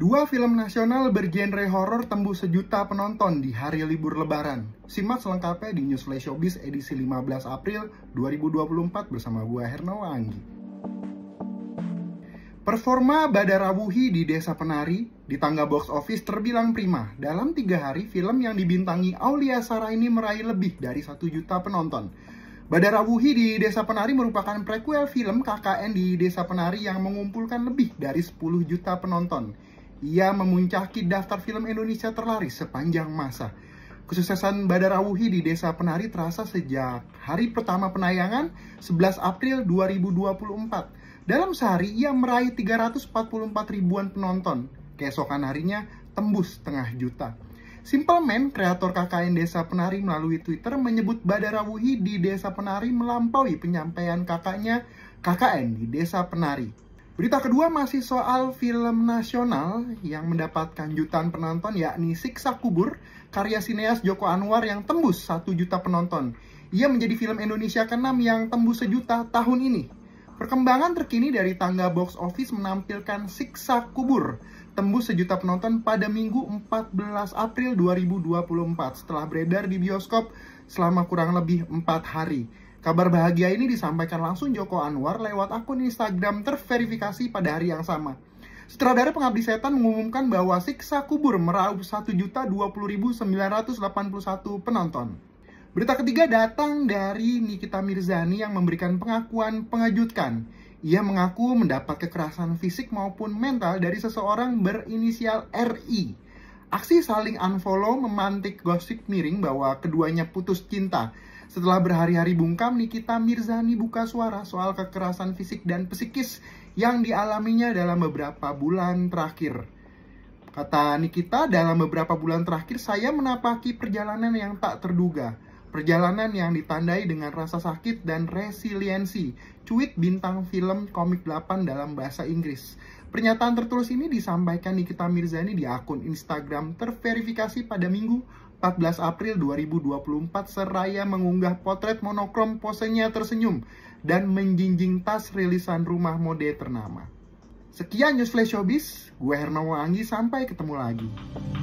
Dua film nasional bergenre horor tembus sejuta penonton di hari libur lebaran. Simak selengkapnya di News Flash Showbiz edisi 15 April 2024 bersama gua Hernawa Anggi. Performa badarawuhi di Desa Penari di tangga box office terbilang prima. Dalam tiga hari, film yang dibintangi Aulia Sara ini meraih lebih dari satu juta penonton. badarawuhi di Desa Penari merupakan prequel film KKN di Desa Penari yang mengumpulkan lebih dari 10 juta penonton. Ia memuncaki daftar film Indonesia terlaris sepanjang masa. Kesuksesan Badar di Desa Penari terasa sejak hari pertama penayangan 11 April 2024. Dalam sehari ia meraih 344 ribuan penonton. Keesokan harinya tembus setengah juta. Simple Man, kreator KKN Desa Penari melalui Twitter menyebut Badarawuhi di Desa Penari melampaui penyampaian kakaknya KKN di Desa Penari. Berita kedua masih soal film nasional yang mendapatkan jutaan penonton yakni Siksa Kubur, karya sineas Joko Anwar yang tembus 1 juta penonton. Ia menjadi film Indonesia ke-6 yang tembus sejuta tahun ini. Perkembangan terkini dari tangga box office menampilkan Siksa Kubur tembus sejuta penonton pada Minggu 14 April 2024 setelah beredar di bioskop selama kurang lebih 4 hari. Kabar bahagia ini disampaikan langsung Joko Anwar lewat akun Instagram terverifikasi pada hari yang sama. Sutradara Pengabdi Setan mengumumkan bahwa Siksa Kubur meraup 1.020.981 penonton. Berita ketiga datang dari Nikita Mirzani yang memberikan pengakuan pengejutkan. Ia mengaku mendapat kekerasan fisik maupun mental dari seseorang berinisial RI. Aksi saling unfollow memantik gosip miring bahwa keduanya putus cinta. Setelah berhari-hari bungkam, Nikita Mirzani buka suara soal kekerasan fisik dan psikis yang dialaminya dalam beberapa bulan terakhir. Kata Nikita, dalam beberapa bulan terakhir saya menapaki perjalanan yang tak terduga. Perjalanan yang ditandai dengan rasa sakit dan resiliensi. Cuit bintang film Komik 8 dalam bahasa Inggris. Pernyataan tertulis ini disampaikan Nikita Mirzani di akun Instagram terverifikasi pada Minggu 14 April 2024 seraya mengunggah potret monokrom posenya tersenyum dan menjinjing tas rilisan rumah mode ternama. Sekian News Flash Showbiz, gue Hermawan Anggi, sampai ketemu lagi.